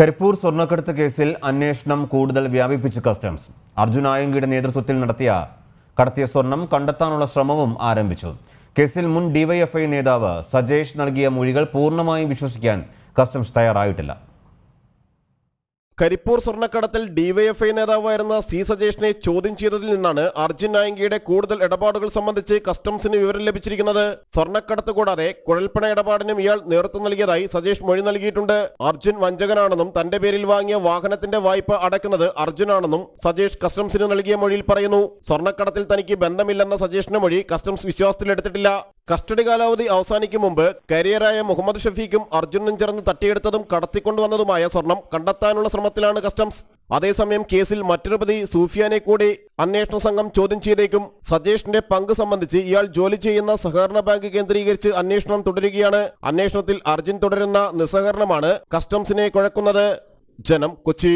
കരിപ്പൂർ സ്വർണ്ണക്കടത്ത് കേസിൽ അന്വേഷണം കൂടുതൽ വ്യാപിപ്പിച്ച് കസ്റ്റംസ് അർജുൻ ആയങ്കിയുടെ നേതൃത്വത്തിൽ നടത്തിയ കടത്തിയ സ്വർണം കണ്ടെത്താനുള്ള ശ്രമവും ആരംഭിച്ചു കേസിൽ മുൻ ഡിവൈഎഫ്ഐ നേതാവ് സജേഷ് നൽകിയ മൊഴികൾ പൂർണ്ണമായും വിശ്വസിക്കാൻ കസ്റ്റംസ് തയ്യാറായിട്ടില്ല കരിപ്പൂർ സ്വർണ്ണക്കടത്തിൽ ഡിവൈഎഫ്ഐ നേതാവായിരുന്ന സി സജേഷിനെ ചോദ്യം ചെയ്തതിൽ നിന്നാണ് അർജുൻ നായങ്കിയുടെ കൂടുതൽ ഇടപാടുകൾ സംബന്ധിച്ച് കസ്റ്റംസിന് വിവരം ലഭിച്ചിരിക്കുന്നത് സ്വർണ്ണക്കടത്ത് കൂടാതെ കുഴൽപ്പണ ഇടപാടിനും ഇയാൾ നേതൃത്വം നൽകിയതായി സജേഷ് മൊഴി നൽകിയിട്ടുണ്ട് അർജുൻ വഞ്ചകനാണെന്നും തന്റെ പേരിൽ വാങ്ങിയ വാഹനത്തിന്റെ വായ്പ അടയ്ക്കുന്നത് അർജുനാണെന്നും സജേഷ് കസ്റ്റംസിന് നൽകിയ മൊഴിയിൽ പറയുന്നു സ്വർണ്ണക്കടത്തിൽ തനിക്ക് ബന്ധമില്ലെന്ന സജേഷിന്റെ മൊഴി കസ്റ്റംസ് വിശ്വാസത്തിലെടുത്തിട്ടില്ല കസ്റ്റഡി കാലാവധി അവസാനിക്കും മുമ്പ് കരിയറായ മുഹമ്മദ് ഷഫീഖും അർജുനും ചേർന്ന് തട്ടിയെടുത്തതും കടത്തിക്കൊണ്ടുവന്നതുമായ സ്വർണം കണ്ടെത്താനുള്ള ശ്രമത്തിലാണ് കസ്റ്റംസ് അതേസമയം കേസിൽ മറ്റൊരു പ്രതി സൂഫിയാനെ കൂടി അന്വേഷണ സംഘം ചോദ്യം ചെയ്തേക്കും സജേഷിന്റെ പങ്ക് സംബന്ധിച്ച് ഇയാൾ ജോലി ചെയ്യുന്ന സഹകരണ ബാങ്ക് കേന്ദ്രീകരിച്ച് അന്വേഷണം തുടരുകയാണ് അന്വേഷണത്തിൽ അർജുൻ തുടരുന്ന നിസ്സഹകരണമാണ് കസ്റ്റംസിനെ കുഴക്കുന്നത് ജനം കൊച്ചി